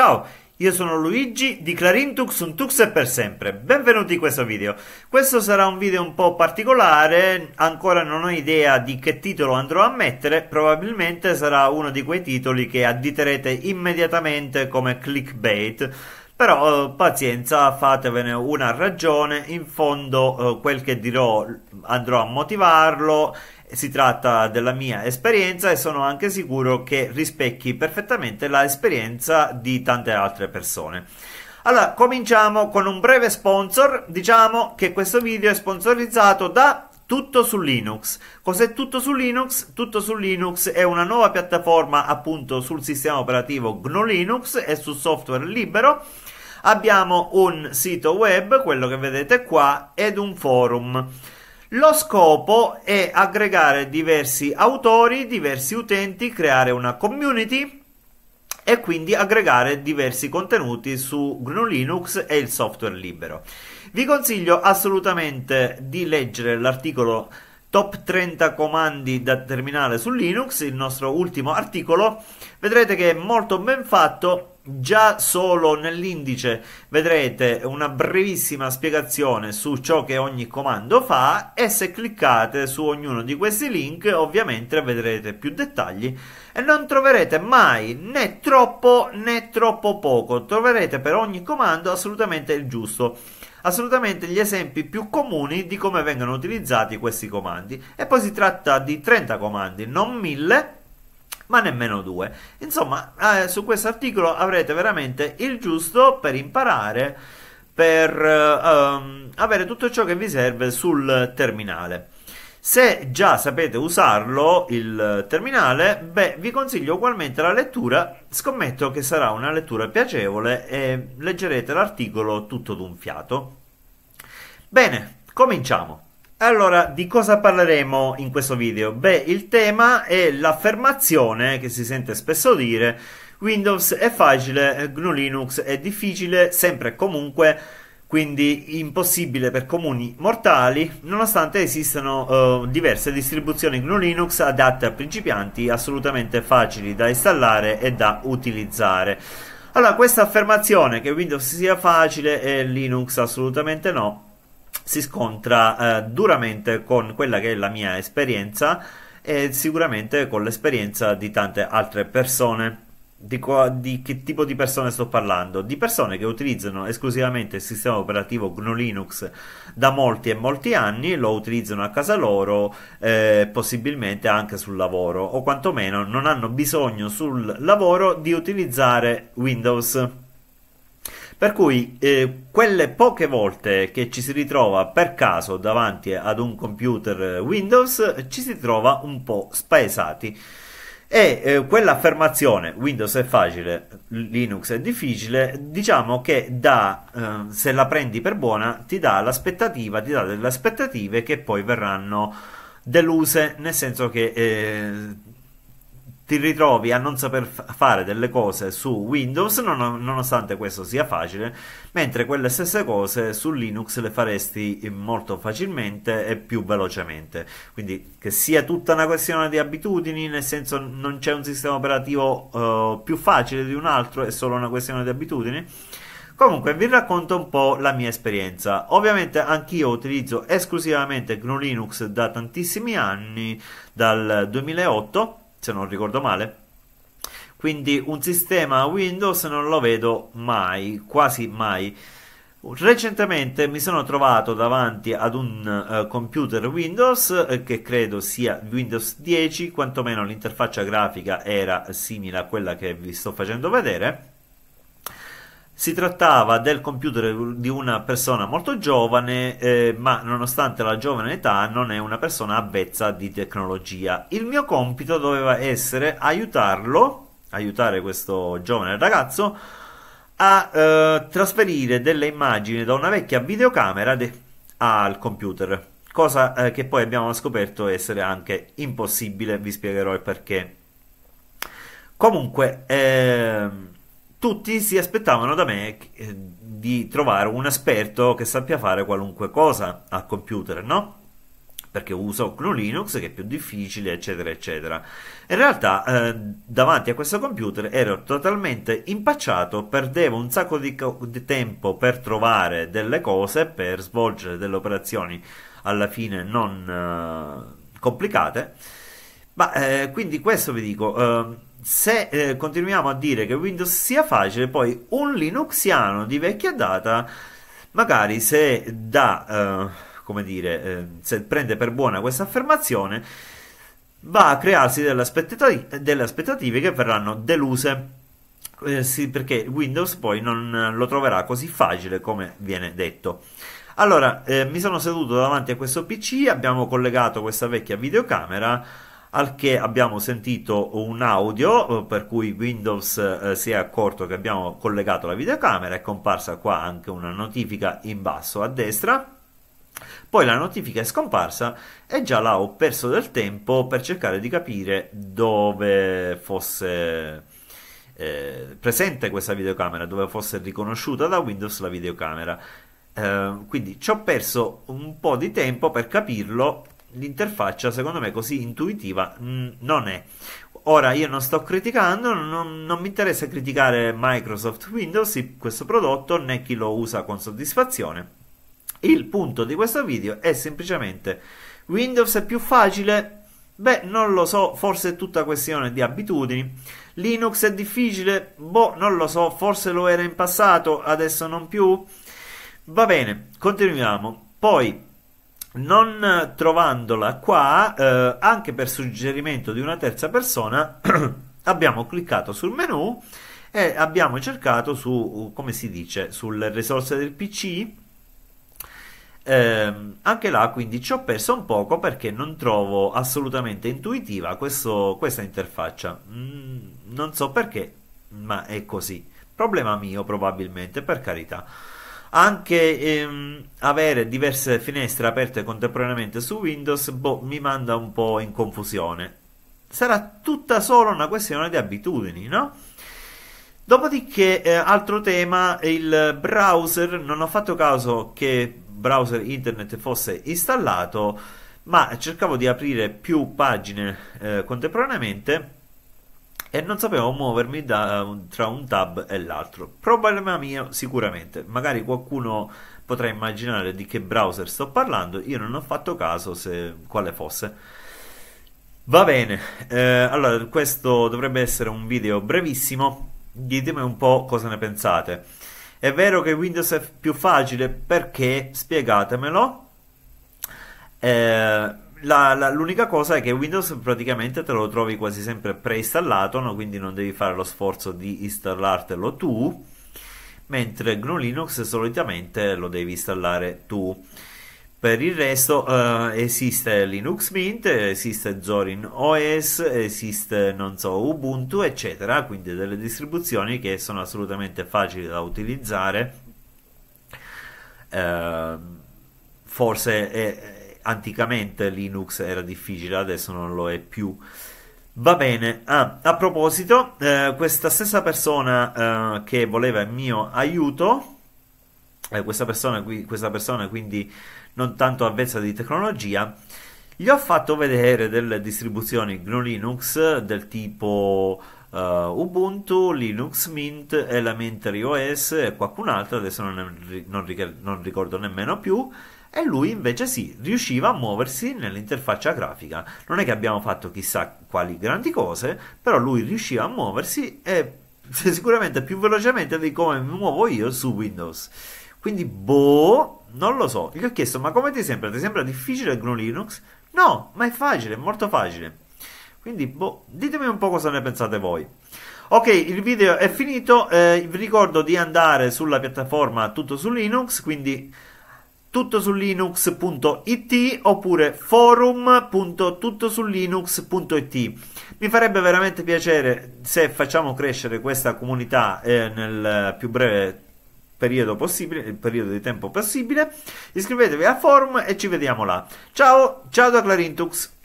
Ciao, io sono Luigi di Clarintux, un tux e per sempre. Benvenuti in questo video. Questo sarà un video un po' particolare, ancora non ho idea di che titolo andrò a mettere, probabilmente sarà uno di quei titoli che additerete immediatamente come clickbait. Però eh, pazienza, fatevene una ragione, in fondo eh, quel che dirò andrò a motivarlo. Si tratta della mia esperienza e sono anche sicuro che rispecchi perfettamente l'esperienza di tante altre persone. Allora, cominciamo con un breve sponsor. Diciamo che questo video è sponsorizzato da tutto su Linux. Cos'è Tutto su Linux? Tutto su Linux è una nuova piattaforma appunto sul sistema operativo GNU Linux e su software libero. Abbiamo un sito web, quello che vedete qua, ed un forum. Lo scopo è aggregare diversi autori, diversi utenti, creare una community e quindi aggregare diversi contenuti su GNU Linux e il software libero. Vi consiglio assolutamente di leggere l'articolo Top 30 comandi da terminale su Linux, il nostro ultimo articolo. Vedrete che è molto ben fatto Già solo nell'indice vedrete una brevissima spiegazione su ciò che ogni comando fa e se cliccate su ognuno di questi link ovviamente vedrete più dettagli e non troverete mai né troppo né troppo poco, troverete per ogni comando assolutamente il giusto assolutamente gli esempi più comuni di come vengono utilizzati questi comandi. E poi si tratta di 30 comandi, non 1000, ma nemmeno due. Insomma, eh, su questo articolo avrete veramente il giusto per imparare, per eh, ehm, avere tutto ciò che vi serve sul terminale. Se già sapete usarlo il terminale, beh, vi consiglio ugualmente la lettura, scommetto che sarà una lettura piacevole e leggerete l'articolo tutto d'un fiato. Bene, cominciamo. Allora, di cosa parleremo in questo video? Beh, il tema è l'affermazione che si sente spesso dire Windows è facile, GNU Linux è difficile, sempre e comunque, quindi impossibile per comuni mortali, nonostante esistano eh, diverse distribuzioni GNU Linux adatte a principianti, assolutamente facili da installare e da utilizzare. Allora, questa affermazione che Windows sia facile e Linux assolutamente no, si scontra eh, duramente con quella che è la mia esperienza e sicuramente con l'esperienza di tante altre persone. Di, co- di, che tipo di persone sto parlando? Di persone che utilizzano esclusivamente il sistema operativo GNU Linux da molti e molti anni, lo utilizzano a casa loro, eh, possibilmente anche sul lavoro, o quantomeno non hanno bisogno sul lavoro di utilizzare Windows. Per cui eh, quelle poche volte che ci si ritrova per caso davanti ad un computer Windows ci si trova un po' spaesati. E eh, quell'affermazione Windows è facile, Linux è difficile, diciamo che da, eh, se la prendi per buona ti dà l'aspettativa, ti dà delle aspettative che poi verranno deluse, nel senso che eh, ti ritrovi a non saper fare delle cose su Windows non, nonostante questo sia facile, mentre quelle stesse cose su Linux le faresti molto facilmente e più velocemente. Quindi che sia tutta una questione di abitudini, nel senso non c'è un sistema operativo eh, più facile di un altro, è solo una questione di abitudini. Comunque vi racconto un po' la mia esperienza. Ovviamente anch'io utilizzo esclusivamente GNU Linux da tantissimi anni, dal 2008 se non ricordo male. Quindi un sistema Windows non lo vedo mai, quasi mai. Recentemente mi sono trovato davanti ad un uh, computer Windows eh, che credo sia Windows 10, quantomeno l'interfaccia grafica era simile a quella che vi sto facendo vedere si trattava del computer di una persona molto giovane, eh, ma nonostante la giovane età non è una persona avvezza di tecnologia. Il mio compito doveva essere aiutarlo, aiutare questo giovane ragazzo, a eh, trasferire delle immagini da una vecchia videocamera de- al computer, cosa eh, che poi abbiamo scoperto essere anche impossibile, vi spiegherò il perché. Comunque... Eh, tutti si aspettavano da me eh, di trovare un esperto che sappia fare qualunque cosa al computer, no? Perché uso GNU Linux che è più difficile, eccetera, eccetera. In realtà, eh, davanti a questo computer ero totalmente impacciato, perdevo un sacco di, di tempo per trovare delle cose, per svolgere delle operazioni alla fine non eh, complicate ma eh, quindi questo vi dico, eh, se eh, continuiamo a dire che Windows sia facile, poi un Linuxiano di vecchia data, magari se dà, eh, come dire, eh, se prende per buona questa affermazione, va a crearsi delle, aspettati- delle aspettative che verranno deluse. Eh, sì, perché Windows poi non lo troverà così facile come viene detto. Allora, mi sono seduto davanti a questo PC, abbiamo collegato questa vecchia videocamera al che abbiamo sentito un audio eh, per cui Windows eh, si è accorto che abbiamo collegato la videocamera, è comparsa qua anche una notifica in basso a destra, poi la notifica è scomparsa e già là ho perso del tempo per cercare di capire dove fosse eh, presente questa videocamera, dove fosse riconosciuta da Windows la videocamera. Eh, quindi ci ho perso un po' di tempo per capirlo l'interfaccia secondo me così intuitiva mm, non è. Ora io non sto criticando, non, non, mi interessa criticare Microsoft Windows, questo prodotto, né chi lo usa con soddisfazione. Il punto di questo video è semplicemente Windows è più facile? Beh, non lo so, forse è tutta questione di abitudini. Linux è difficile? Boh, non lo so, forse lo era in passato, adesso non più. Va bene, continuiamo. Poi non trovandola qua, eh, anche per suggerimento di una terza persona, abbiamo cliccato sul menu e abbiamo cercato su, come si dice, sulle risorse del PC. Eh, anche là quindi ci ho perso un poco perché non trovo assolutamente intuitiva questo, questa interfaccia. Mm, non so perché, ma è così. Problema mio probabilmente, per carità anche ehm, avere diverse finestre aperte contemporaneamente su Windows boh, mi manda un po' in confusione. Sarà tutta solo una questione di abitudini, no? Dopodiché, eh, altro tema, il browser, non ho fatto caso che browser internet fosse installato, ma cercavo di aprire più pagine eh, contemporaneamente e non sapevo muovermi da, tra un tab e l'altro. Problema mio sicuramente, magari qualcuno potrà immaginare di che browser sto parlando, io non ho fatto caso se, quale fosse. Va bene, eh, allora questo dovrebbe essere un video brevissimo, ditemi un po' cosa ne pensate. È vero che Windows è più facile perché spiegatemelo. Eh, la, la, l'unica cosa è che Windows praticamente te lo trovi quasi sempre preinstallato, no? quindi non devi fare lo sforzo di installartelo tu, mentre GNU Linux solitamente lo devi installare tu. Per il resto eh, esiste Linux Mint, esiste Zorin OS, esiste non so, Ubuntu, eccetera, quindi delle distribuzioni che sono assolutamente facili da utilizzare. Eh, forse è, anticamente Linux era difficile, adesso non lo è più. Va bene, ah, a proposito, eh, questa stessa persona eh, che voleva il mio aiuto, eh, questa, persona qui, questa persona quindi non tanto avvezza di tecnologia, gli ho fatto vedere delle distribuzioni GNU Linux del tipo uh, Ubuntu, Linux Mint, Elementary OS e qualcun'altra, adesso non, non, ricordo nemmeno più, e lui invece sì, riusciva a muoversi nell'interfaccia grafica. Non è che abbiamo fatto chissà quali grandi cose, però lui riusciva a muoversi e sicuramente più velocemente di come mi muovo io su Windows. Quindi boh, non lo so. Gli ho chiesto, ma come ti sembra? Ti sembra difficile GNU Linux? No, ma è facile, è molto facile. Quindi boh, ditemi un po' cosa ne pensate voi. Ok, il video è finito, eh, vi ricordo di andare sulla piattaforma Tutto su Linux, quindi tuttosulinux.it oppure forum.tuttosulinux.it. Mi farebbe veramente piacere se facciamo crescere questa comunità eh, nel più breve periodo possibile, periodo di tempo possibile. Iscrivetevi al forum e ci vediamo là. Ciao, ciao da Clarintux.